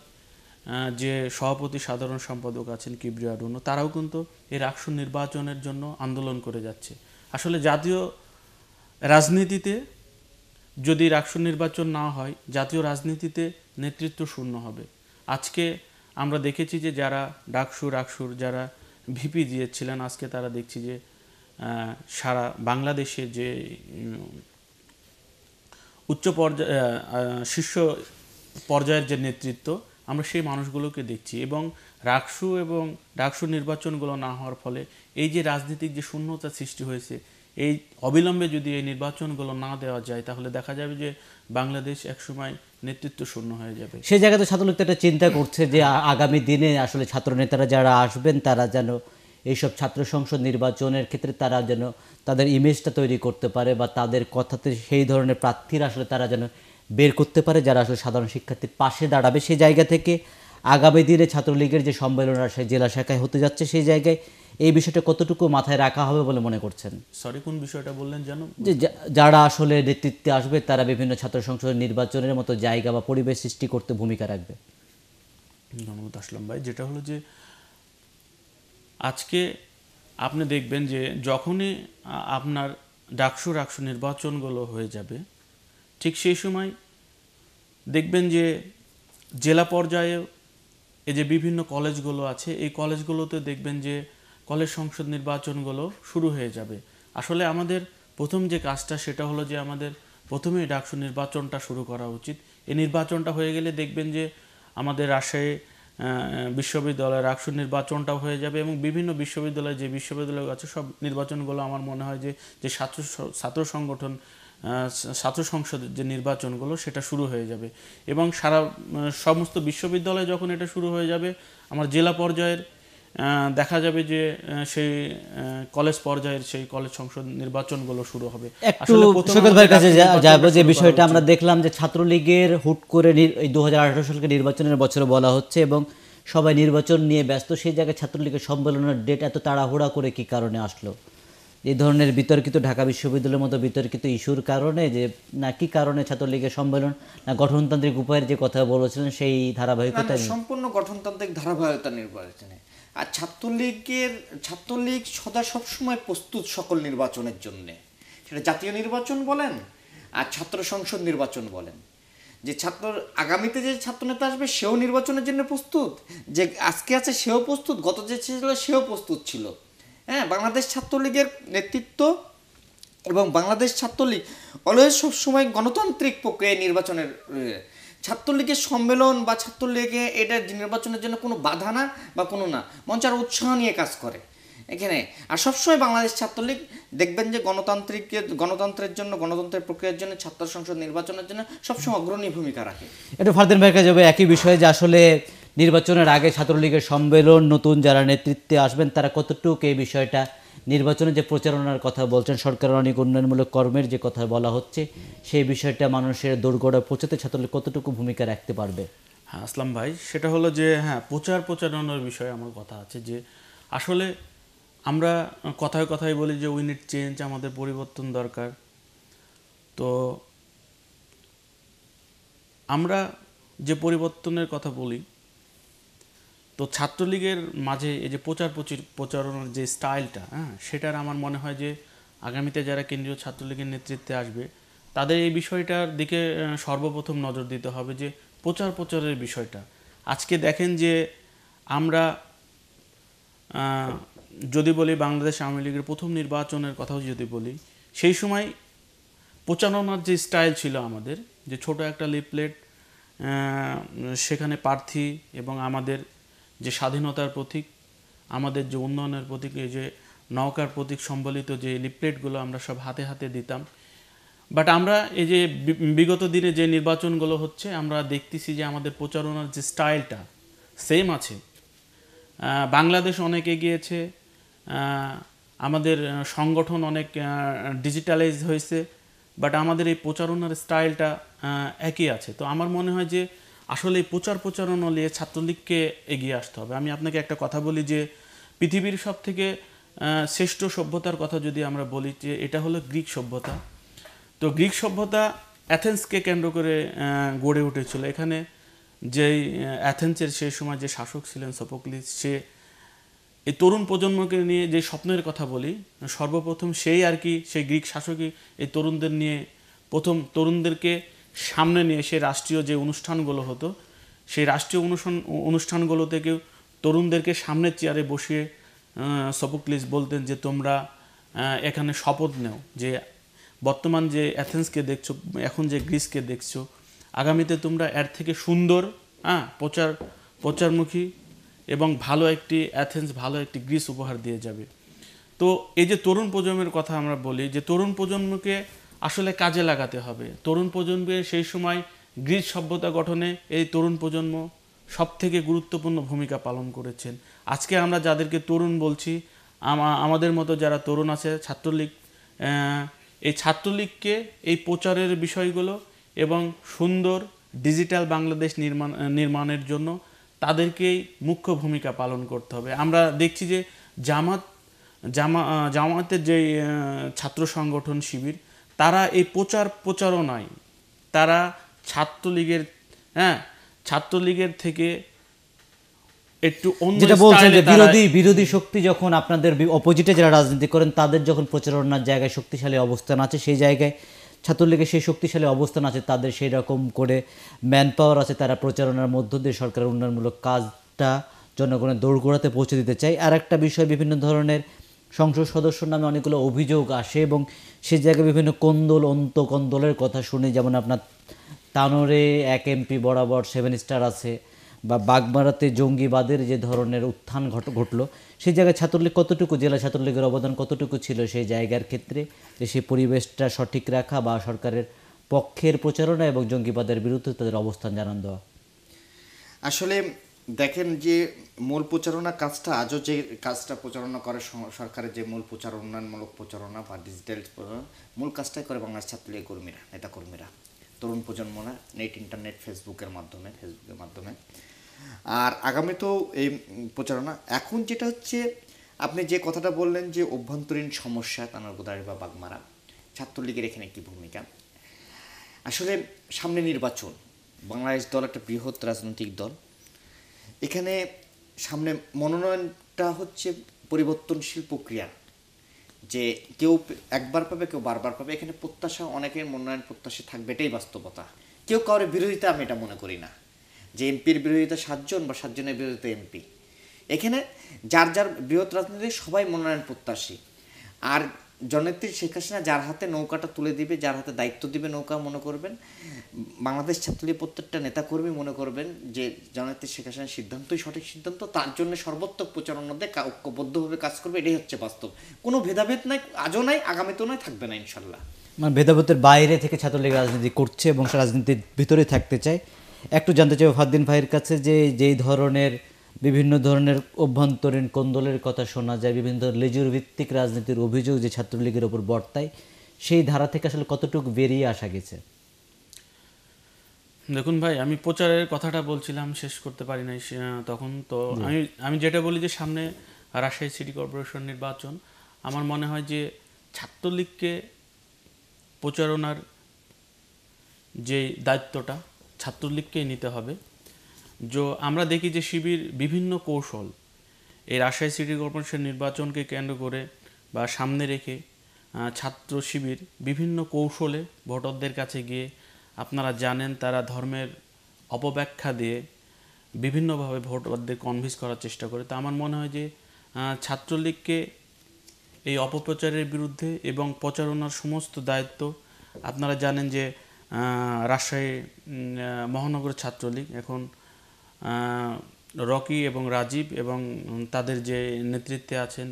C: যে সভাপতি সাধারণ সম্পাদক আছেন কিবরিয়া রুনো তারাও কিন্তু এই রাষ্ট্র নির্বাচনের জন্য আন্দোলন করে যাচ্ছে আসলে জাতীয় রাজনীতিতে যদি রাষ্ট্র নির্বাচন না হয় জাতীয় রাজনীতিতে নেতৃত্ব শূন্য হবে আজকে আমরা দেখেছি যে যারা ডাকসু রাকসুর যারা ভিপি দিয়েছিলেন আজকে তারা দেখছি যে সারা বাংলাদেশে যে উচ্চ পর্যায়ে শীর্ষ পর্যায়ের যে নেতৃত্ব আমরা সেই মানুষগুলোকে দেখছি এবং রাকসু এবং ডাকসু নির্বাচনগুলো না হওয়ার ফলে এই যে রাজনীতিক যে শূন্যতা সৃষ্টি হয়েছে এই অবিলম্বে যদি এই নির্বাচনগুলো না দেওয়া যায় তাহলে দেখা যাবে যে বাংলাদেশ একসময় নেতৃত্ব শূন্য হয়ে যাবে সেই জায়গাতে
A: ছাত্রলোক একটা চিন্তা করছে যে আগামী দিনে আসলে ছাত্র নেতারা যারা আসবেন তারা যেন এইসব ছাত্র সংসদ নির্বাচনের ক্ষেত্রে তারা যেন তাদের ইমেজটা তৈরি করতে পারে বা তাদের কথাতে সেই ধরনের প্রার্থীরা আসলে তারা যেন বের করতে পারে যারা আসলে সাধারণ শিক্ষার্থীর পাশে দাঁড়াবে সেই জায়গা থেকে আগামী দিনে ছাত্রলীগের যে সম্মেলন সেই জেলা শাখায় হতে যাচ্ছে সেই জায়গায় এই বিষয়টা কতটুকু মাথায় রাখা হবে বলে মনে করছেন
C: সরি কোন বিষয়টা বললেন যেন যে
A: যারা আসলে নেতৃত্বে আসবে তারা বিভিন্ন ছাত্র সংসদের নির্বাচনের মতো জায়গা বা পরিবেশ সৃষ্টি করতে ভূমিকা রাখবে
C: ধন্যবাদ আসলাম ভাই যেটা হলো যে আজকে আপনি দেখবেন যে যখনই আপনার ডাকসু ডাকসু নির্বাচনগুলো হয়ে যাবে ঠিক সেই সময় দেখবেন যে জেলা পর্যায়েও এই যে বিভিন্ন কলেজগুলো আছে এই কলেজগুলোতে দেখবেন যে কলেজ সংসদ নির্বাচনগুলো শুরু হয়ে যাবে আসলে আমাদের প্রথম যে কাজটা সেটা হলো যে আমাদের প্রথমেই ডাকসু নির্বাচনটা শুরু করা উচিত এই নির্বাচনটা হয়ে গেলে দেখবেন যে আমাদের রাজশাহী বিশ্ববিদ্যালয়ের আকসু নির্বাচনটাও হয়ে যাবে এবং বিভিন্ন বিশ্ববিদ্যালয় যে বিশ্ববিদ্যালয় আছে সব নির্বাচনগুলো আমার মনে হয় যে যে ছাত্র ছাত্র সংগঠন ছাত্র সংসদের যে নির্বাচনগুলো সেটা শুরু হয়ে যাবে এবং সারা সমস্ত বিশ্ববিদ্যালয়ে যখন এটা শুরু হয়ে যাবে আমার জেলা পর্যায়ের দেখা যাবে যে সেই কলেজ পর্যায়ের সেই কলেজ সংসদ নির্বাচনগুলো শুরু হবে একটু ভাইয়ের কাছে যাব যে বিষয়টা আমরা
A: দেখলাম যে ছাত্রলীগের হুট করে এই দু সালকে নির্বাচনের বছরে বলা হচ্ছে এবং সবাই নির্বাচন নিয়ে ব্যস্ত সেই জায়গায় ছাত্রলীগের সম্মেলনের ডেট এত তাড়াহুড়া করে কি কারণে আসলো এই ধরনের বিতর্কিত ঢাকা বিশ্ববিদ্যালয়ের মতো বিতর্কিত ইস্যুর কারণে যে না কি কারণে ছাত্রলীগের সম্মেলন না গঠনতান্ত্রিক উপায়ের যে কথা বলেছিলেন সেই ধারাবাহিকতা
B: সম্পূর্ণ গঠনতান্ত্রিক ধারাবাহিকতা নির্বাচনে আর ছাত্রলীগের ছাত্রলীগ সদা সবসময় প্রস্তুত সকল নির্বাচনের জন্যে সেটা জাতীয় নির্বাচন বলেন আর ছাত্র সংসদ নির্বাচন বলেন যে ছাত্র আগামীতে যে ছাত্রনেতা আসবে সেও নির্বাচনের জন্য প্রস্তুত যে আজকে আছে সেও প্রস্তুত গত যে ছিল সেও প্রস্তুত ছিল হ্যাঁ বাংলাদেশ ছাত্রলীগের নেতৃত্ব এবং বাংলাদেশ ছাত্রলীগ অলওয়েজ সবসময় গণতান্ত্রিক প্রক্রিয়ায় নির্বাচনের ছাত্রলীগের সম্মেলন বা ছাত্রলীগে এটা নির্বাচনের জন্য কোনো বাধা না বা কোনো না মঞ্চ আর উৎসাহ নিয়ে কাজ করে এখানে আর সবসময় বাংলাদেশ ছাত্রলীগ দেখবেন যে গণতান্ত্রিক গণতন্ত্রের জন্য গণতন্ত্রের প্রক্রিয়ার জন্য ছাত্র সংসদ নির্বাচনের জন্য সবসময় অগ্রণী ভূমিকা রাখে
A: একটু ফারদিন ভাইকে যাবে একই বিষয়ে যে আসলে নির্বাচনের আগে ছাত্রলীগের সম্মেলন নতুন যারা নেতৃত্বে আসবেন তারা কতটুকু এই বিষয়টা নির্বাচনে যে প্রচারণার কথা বলছেন সরকারের অনেক উন্নয়নমূলক কর্মের যে কথা বলা হচ্ছে সেই বিষয়টা মানুষের দোরগোড়া পৌঁছাতে ছাত্রলীগ কতটুকু ভূমিকা রাখতে পারবে
C: হ্যাঁ আসলাম ভাই সেটা হলো যে হ্যাঁ প্রচার প্রচারণার বিষয়ে আমার কথা আছে যে আসলে আমরা কথায় কথায় বলি যে উইনিট চেঞ্জ আমাদের পরিবর্তন দরকার তো আমরা যে পরিবর্তনের কথা বলি তো ছাত্রলীগের মাঝে এই যে প্রচার প্রচির প্রচারণার যে স্টাইলটা হ্যাঁ সেটার আমার মনে হয় যে আগামীতে যারা কেন্দ্রীয় ছাত্রলীগের নেতৃত্বে আসবে তাদের এই বিষয়টার দিকে সর্বপ্রথম নজর দিতে হবে যে প্রচার প্রচারের বিষয়টা আজকে দেখেন যে আমরা যদি বলি বাংলাদেশ আওয়ামী লীগের প্রথম নির্বাচনের কথাও যদি বলি সেই সময় প্রচারণার যে স্টাইল ছিল আমাদের যে ছোট একটা লিপলেট সেখানে প্রার্থী এবং আমাদের যে স্বাধীনতার প্রতীক আমাদের যে উন্নয়নের প্রতীক এই যে নৌকার প্রতীক সম্বলিত যে লিপলেটগুলো আমরা সব হাতে হাতে দিতাম বাট আমরা এই যে বিগত দিনে যে নির্বাচনগুলো হচ্ছে আমরা দেখতেছি যে আমাদের প্রচারণার যে স্টাইলটা সেম আছে বাংলাদেশ অনেক এগিয়েছে আমাদের সংগঠন অনেক ডিজিটালাইজ হয়েছে বাট আমাদের এই প্রচারণার স্টাইলটা একই আছে তো আমার মনে হয় যে আসলে প্রচার প্রচারণা নিয়ে ছাত্রলীগকে এগিয়ে আসতে হবে আমি আপনাকে একটা কথা বলি যে পৃথিবীর সব থেকে শ্রেষ্ঠ সভ্যতার কথা যদি আমরা বলি যে এটা হলো গ্রিক সভ্যতা তো গ্রিক সভ্যতা অ্যাথেন্সকে কেন্দ্র করে গড়ে উঠেছিল এখানে যেই অ্যাথেন্সের সেই সময় যে শাসক ছিলেন সোপোক্লিস সে এই তরুণ প্রজন্মকে নিয়ে যে স্বপ্নের কথা বলি সর্বপ্রথম সেই আর কি সেই গ্রিক শাসকই এই তরুণদের নিয়ে প্রথম তরুণদেরকে সামনে নিয়ে সেই রাষ্ট্রীয় যে অনুষ্ঠানগুলো হতো সেই রাষ্ট্রীয় অনুষ্ঠান অনুষ্ঠানগুলো থেকে তরুণদেরকে সামনের চেয়ারে বসিয়ে সফোক্লিস বলতেন যে তোমরা এখানে শপথ নেও যে বর্তমান যে অ্যাথেন্সকে দেখছো এখন যে গ্রিসকে দেখছো আগামীতে তোমরা এর থেকে সুন্দর হ্যাঁ প্রচার প্রচারমুখী এবং ভালো একটি অ্যাথেন্স ভালো একটি গ্রিস উপহার দিয়ে যাবে তো এই যে তরুণ প্রজন্মের কথা আমরা বলি যে তরুণ প্রজন্মকে আসলে কাজে লাগাতে হবে তরুণ প্রজন্মের সেই সময় গ্রিক সভ্যতা গঠনে এই তরুণ প্রজন্ম সব থেকে গুরুত্বপূর্ণ ভূমিকা পালন করেছেন আজকে আমরা যাদেরকে তরুণ বলছি আমাদের মতো যারা তরুণ আছে ছাত্রলীগ এই ছাত্রলীগকে এই প্রচারের বিষয়গুলো এবং সুন্দর ডিজিটাল বাংলাদেশ নির্মাণ নির্মাণের জন্য তাদেরকেই মুখ্য ভূমিকা পালন করতে হবে আমরা দেখছি যে জামাত জামা জামাতের যে ছাত্র সংগঠন শিবির তারা এই প্রচার প্রচারণায় তারা ছাত্রলীগের হ্যাঁ ছাত্রলীগের থেকে একটু যেটা বলছেন যে বিরোধী বিরোধী শক্তি
A: যখন আপনাদের অপোজিটে যারা রাজনীতি করেন তাদের যখন প্রচারণার জায়গায় শক্তিশালী অবস্থান আছে সেই জায়গায় ছাত্রলীগের সেই শক্তিশালী অবস্থান আছে তাদের সেই রকম করে ম্যান পাওয়ার আছে তারা প্রচারণার মধ্য দিয়ে সরকারের উন্নয়নমূলক কাজটা জনগণের দৌড় পৌঁছে দিতে চায় আর একটা বিষয় বিভিন্ন ধরনের সংসদ সদস্যর নামে অনেকগুলো অভিযোগ আসে এবং সে জায়গায় বিভিন্ন কোন্দল অন্ত কোন্দলের কথা শুনি যেমন আপনার তানোরে এক এমপি বরাবর সেভেন স্টার আছে বা বাগমারাতে জঙ্গিবাদের যে ধরনের উত্থান ঘট ঘটল সেই জায়গায় ছাত্রলীগ কতটুকু জেলা ছাত্রলীগের অবদান কতটুকু ছিল সেই জায়গার ক্ষেত্রে যে সেই পরিবেশটা সঠিক রাখা বা সরকারের পক্ষের প্রচারণা এবং জঙ্গিবাদের বিরুদ্ধে তাদের অবস্থান জানান দেওয়া
B: আসলে দেখেন যে মূল প্রচারণা কাজটা আজও যে কাজটা প্রচারণা করে সরকারের যে মূল প্রচার উন্নয়নমূলক প্রচারণা বা ডিজিটাল মূল কাজটাই করে বাংলাদেশ ছাত্রলীগ কর্মীরা নেতা কর্মীরা তরুণ প্রজন্মরা নেট ইন্টারনেট ফেসবুকের মাধ্যমে ফেসবুকের মাধ্যমে আর আগামী তো এই প্রচারণা এখন যেটা হচ্ছে আপনি যে কথাটা বললেন যে অভ্যন্তরীণ সমস্যা তানারগোদারি বা বাগমারা ছাত্রলীগের এখানে কি ভূমিকা আসলে সামনে নির্বাচন বাংলাদেশ দল একটা বৃহৎ রাজনৈতিক দল এখানে সামনে মনোনয়নটা হচ্ছে পরিবর্তনশীল প্রক্রিয়া যে কেউ একবার পাবে কেউ বারবার পাবে এখানে প্রত্যাশা অনেকের মনোনয়ন প্রত্যাশা থাকবে এটাই বাস্তবতা কেউ কারোর বিরোধিতা আমি এটা মনে করি না যে এমপির বিরোধিতা সাতজন বা সাতজনের বিরোধিতা এমপি এখানে যার যার বৃহৎ রাজনীতি সবাই মনোনয়ন প্রত্যাশী আর জনেত্রী শেখ হাসিনা যার হাতে নৌকাটা তুলে দিবে যার হাতে দায়িত্ব দিবে নৌকা মনে করবেন বাংলাদেশ ছাত্রলীগ প্রত্যেকটা নেতাকর্মী মনে করবেন যে জনেত্রী শেখ হাসিনার সিদ্ধান্তই সঠিক সিদ্ধান্ত তার জন্য সর্বোত্তক প্রচারণা দিয়ে ঐক্যবদ্ধভাবে কাজ করবে এটাই হচ্ছে বাস্তব কোনো ভেদাভেদ নাই আজও নাই আগামীতেও নয় থাকবে না ইনশাল্লাহ
A: মানে ভেদাভেদের বাইরে থেকে ছাত্রলীগ রাজনীতি করছে এবং সে রাজনীতির ভিতরে থাকতে চায় একটু জানতে চাই ফারদিন ভাইয়ের কাছে যে যেই ধরনের বিভিন্ন ধরনের অভ্যন্তরীণ কোন্দলের কথা শোনা যায় বিভিন্ন ধরনের লেজুর ভিত্তিক রাজনীতির অভিযোগ যে ছাত্রলীগের ওপর বর্তায় সেই ধারা থেকে আসলে কতটুকু বেরিয়ে আসা গেছে
C: দেখুন ভাই আমি প্রচারের কথাটা বলছিলাম শেষ করতে পারি নাই তখন তো আমি আমি যেটা বলি যে সামনে রাজশাহী সিটি কর্পোরেশন নির্বাচন আমার মনে হয় যে ছাত্রলীগকে প্রচারণার যে দায়িত্বটা ছাত্রলীগকেই নিতে হবে যে আমরা দেখি যে শিবির বিভিন্ন কৌশল এই রাজশাহী সিটি কর্পোরেশন নির্বাচনকে কেন্দ্র করে বা সামনে রেখে ছাত্র শিবির বিভিন্ন কৌশলে ভোটারদের কাছে গিয়ে আপনারা জানেন তারা ধর্মের অপব্যাখ্যা দিয়ে বিভিন্নভাবে ভোটারদের কনভিন্স করার চেষ্টা করে তো আমার মনে হয় যে ছাত্রলীগকে এই অপপ্রচারের বিরুদ্ধে এবং প্রচারণার সমস্ত দায়িত্ব আপনারা জানেন যে রাজশাহী মহানগর ছাত্রলীগ এখন রকি এবং রাজীব এবং তাদের যে নেতৃত্বে আছেন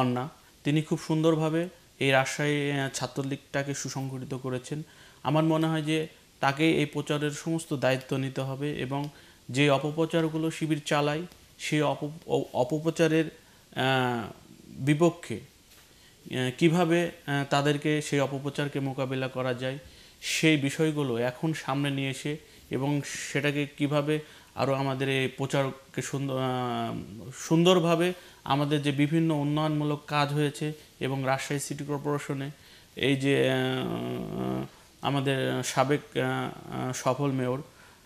C: অন্না তিনি খুব সুন্দরভাবে এই রাজশাহী ছাত্রলীগটাকে সুসংগঠিত করেছেন আমার মনে হয় যে তাকে এই প্রচারের সমস্ত দায়িত্ব নিতে হবে এবং যে অপপ্রচারগুলো শিবির চালায় সেই অপপ্রচারের বিপক্ষে কিভাবে তাদেরকে সেই অপপ্রচারকে মোকাবিলা করা যায় সেই বিষয়গুলো এখন সামনে নিয়ে এসে এবং সেটাকে কিভাবে আরও আমাদের এই প্রচারকে সুন্দর সুন্দরভাবে আমাদের যে বিভিন্ন উন্নয়নমূলক কাজ হয়েছে এবং রাজশাহী সিটি কর্পোরেশনে এই যে আমাদের সাবেক সফল মেয়র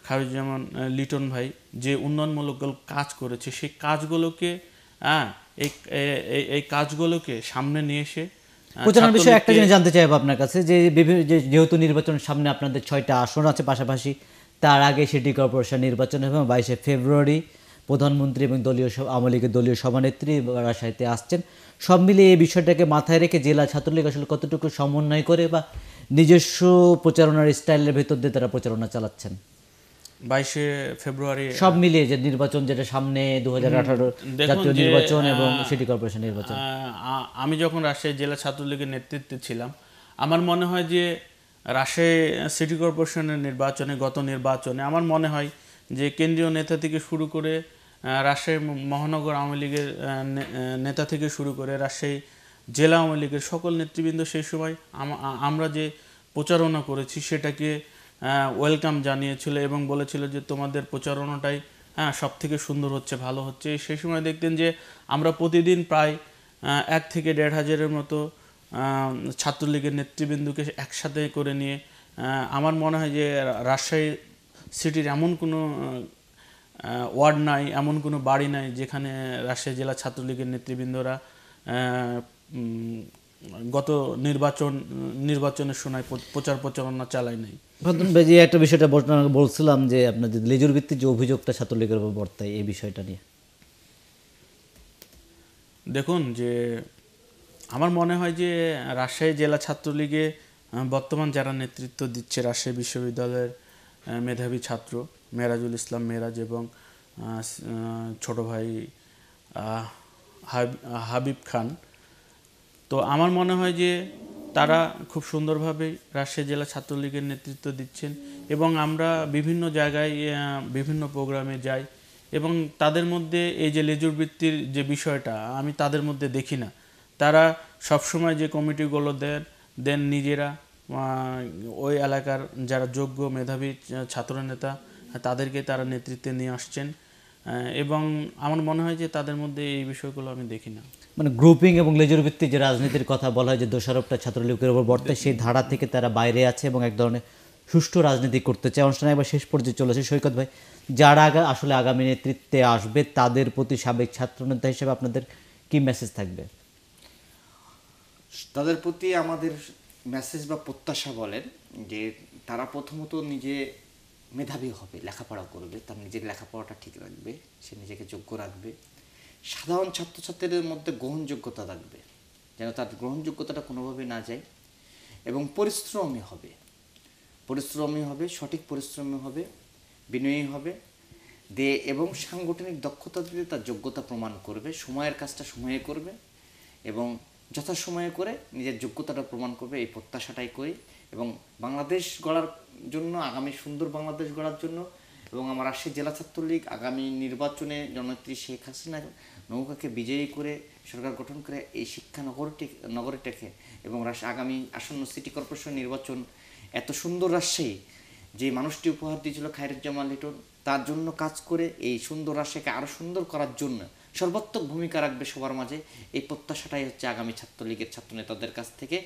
C: খারুজ্জামান লিটন ভাই যে উন্নয়নমূলক কাজ করেছে সেই কাজগুলোকে হ্যাঁ এই এই কাজগুলোকে সামনে নিয়ে এসে প্রচারের বিষয়ে একটা জিনিস জানতে চাইবো
A: আপনার কাছে যে যেহেতু নির্বাচন সামনে আপনাদের ছয়টা আসন আছে পাশাপাশি তার আগে সিটি কর্পোরেশন নির্বাচন হবে বাইশে ফেব্রুয়ারি প্রধানমন্ত্রী এবং দলীয় আওয়ামী লীগের দলীয় সভানেত্রী রাজশাহীতে আসছেন সব মিলিয়ে এই বিষয়টাকে মাথায় রেখে জেলা ছাত্রলীগ আসলে কতটুকু সমন্বয় করে বা নিজস্ব প্রচারণার স্টাইলের ভেতর দিয়ে তারা প্রচারণা চালাচ্ছেন
C: বাইশে ফেব্রুয়ারি সব
A: মিলিয়ে যে নির্বাচন যেটা সামনে দু হাজার জাতীয় নির্বাচন এবং সিটি কর্পোরেশন নির্বাচন
C: আমি যখন রাজশাহী জেলা ছাত্রলীগের নেতৃত্বে ছিলাম আমার মনে হয় যে রাজশাহী সিটি কর্পোরেশনের নির্বাচনে গত নির্বাচনে আমার মনে হয় যে কেন্দ্রীয় নেতা থেকে শুরু করে রাজশাহী মহানগর আওয়ামী লীগের নেতা থেকে শুরু করে রাজশাহী জেলা আওয়ামী লীগের সকল নেতৃবৃন্দ সেই সময় আমরা যে প্রচারণা করেছি সেটাকে ওয়েলকাম জানিয়েছিল এবং বলেছিল যে তোমাদের প্রচারণাটাই হ্যাঁ সব থেকে সুন্দর হচ্ছে ভালো হচ্ছে সেই সময় দেখতেন যে আমরা প্রতিদিন প্রায় এক থেকে দেড় হাজারের মতো ছাত্রলীগের নেতৃবৃন্দকে একসাথে করে নিয়ে আমার মনে হয় যে রাজশাহী সিটির এমন কোনো ওয়ার্ড নাই এমন কোনো বাড়ি নাই যেখানে রাজশাহী জেলা ছাত্রলীগের নেতৃবৃন্দরা গত নির্বাচন নির্বাচনের সময় প্রচার প্রচারণা চালায় নাই ভাই
A: একটা বিষয়টা বলছিলাম যে আপনার যে লেজুর ভিত্তিক যে অভিযোগটা ছাত্রলীগের উপর বর্তায় এই বিষয়টা নিয়ে
C: দেখুন যে আমার মনে হয় যে রাজশাহী জেলা ছাত্রলীগে বর্তমান যারা নেতৃত্ব দিচ্ছে রাজশাহী বিশ্ববিদ্যালয়ের মেধাবী ছাত্র মেরাজুল ইসলাম মেরাজ এবং ছোট ভাই হাবিব খান তো আমার মনে হয় যে তারা খুব সুন্দরভাবে রাজশাহী জেলা ছাত্রলীগের নেতৃত্ব দিচ্ছেন এবং আমরা বিভিন্ন জায়গায় বিভিন্ন প্রোগ্রামে যাই এবং তাদের মধ্যে এই যে লেজুর বৃত্তির যে বিষয়টা আমি তাদের মধ্যে দেখি না তারা সবসময় যে কমিটিগুলো দেন দেন নিজেরা ওই এলাকার যারা যোগ্য মেধাবী ছাত্রনেতা তাদেরকে তারা নেতৃত্বে নিয়ে আসছেন এবং আমার মনে হয় যে তাদের মধ্যে এই বিষয়গুলো আমি দেখি না
A: মানে গ্রুপিং এবং লেজুর ভিত্তিক যে রাজনীতির কথা বলা হয় যে দোষারোপটা ছাত্রলীগের উপর বর্তে সেই ধারা থেকে তারা বাইরে আছে এবং এক ধরনের সুষ্ঠু রাজনীতি করতে চায় অনুষ্ঠানে একবার শেষ পর্যায়ে চলেছে সৈকত ভাই যারা আসলে আগামী নেতৃত্বে আসবে তাদের প্রতি সাবেক ছাত্রনেতা হিসেবে আপনাদের কি মেসেজ থাকবে
B: তাদের প্রতি আমাদের মেসেজ বা প্রত্যাশা বলেন যে তারা প্রথমত নিজে মেধাবী হবে লেখাপড়া করবে তার নিজের লেখাপড়াটা ঠিক রাখবে সে নিজেকে যোগ্য রাখবে সাধারণ ছাত্রছাত্রীদের মধ্যে গ্রহণযোগ্যতা রাখবে যেন তার গ্রহণযোগ্যতাটা কোনোভাবে না যায় এবং পরিশ্রমী হবে পরিশ্রমী হবে সঠিক পরিশ্রমী হবে বিনয়ী হবে দে এবং সাংগঠনিক দক্ষতা দিয়ে তার যোগ্যতা প্রমাণ করবে সময়ের কাজটা সময়ে করবে এবং যথাসময়ে করে নিজের যোগ্যতাটা প্রমাণ করবে এই প্রত্যাশাটাই করি এবং বাংলাদেশ গড়ার জন্য আগামী সুন্দর বাংলাদেশ গড়ার জন্য এবং আমার রাজশাহী জেলা ছাত্রলীগ আগামী নির্বাচনে জননেত্রী শেখ হাসিনা নৌকাকে বিজয়ী করে সরকার গঠন করে এই শিক্ষা নগরটি নগরীটাকে এবং আগামী আসন্ন সিটি কর্পোরেশন নির্বাচন এত সুন্দর রাজশাহী যে মানুষটি উপহার দিয়েছিল খায়রুজ্জামান লিটন তার জন্য কাজ করে এই সুন্দর রাজশাহীকে আরও সুন্দর করার জন্য সর্বাত্মক ভূমিকা রাখবে সবার মাঝে এই প্রত্যাশাটাই হচ্ছে আগামী ছাত্রলীগের ছাত্র নেতাদের কাছ থেকে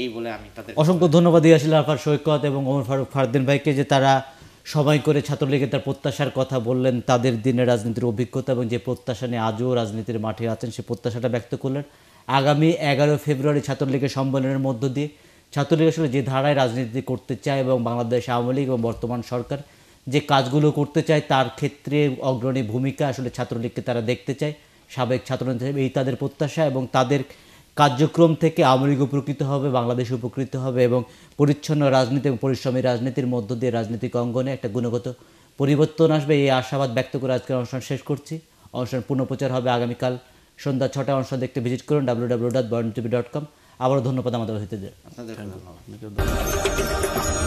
B: এই বলে আমি তাদের
A: অসংখ্য ধন্যবাদ ইয়াসিল আফার সৈকত এবং ওমর ফারুক ফারদিন ভাইকে যে তারা সবাই করে ছাত্রলীগের তার প্রত্যাশার কথা বললেন তাদের দিনে রাজনীতির অভিজ্ঞতা এবং যে প্রত্যাশা নিয়ে আজও রাজনীতির মাঠে আছেন সে প্রত্যাশাটা ব্যক্ত করলেন আগামী এগারো ফেব্রুয়ারি ছাত্রলীগের সম্মেলনের মধ্য দিয়ে ছাত্রলীগ আসলে যে ধারায় রাজনীতি করতে চায় এবং বাংলাদেশ আওয়ামী লীগ এবং বর্তমান সরকার যে কাজগুলো করতে চায় তার ক্ষেত্রে অগ্রণী ভূমিকা আসলে ছাত্রলীগকে তারা দেখতে চায় সাবেক ছাত্রনেতা এই তাদের প্রত্যাশা এবং তাদের কার্যক্রম থেকে আওয়ামী উপকৃত হবে বাংলাদেশ উপকৃত হবে এবং পরিচ্ছন্ন রাজনীতি এবং পরিশ্রমী রাজনীতির মধ্য দিয়ে রাজনৈতিক অঙ্গনে একটা গুণগত পরিবর্তন আসবে এই আশাবাদ ব্যক্ত করে আজকের অনুষ্ঠান শেষ করছি অনুষ্ঠান পুনঃপ্রচার হবে আগামীকাল সন্ধ্যা ছটা অনুষ্ঠান দেখতে ভিজিট করুন W W dot Boyon TV dot com আবারও ধন্যবাদ আমাদের অতিথিদের
C: আপনাদের
B: ধন্যবাদ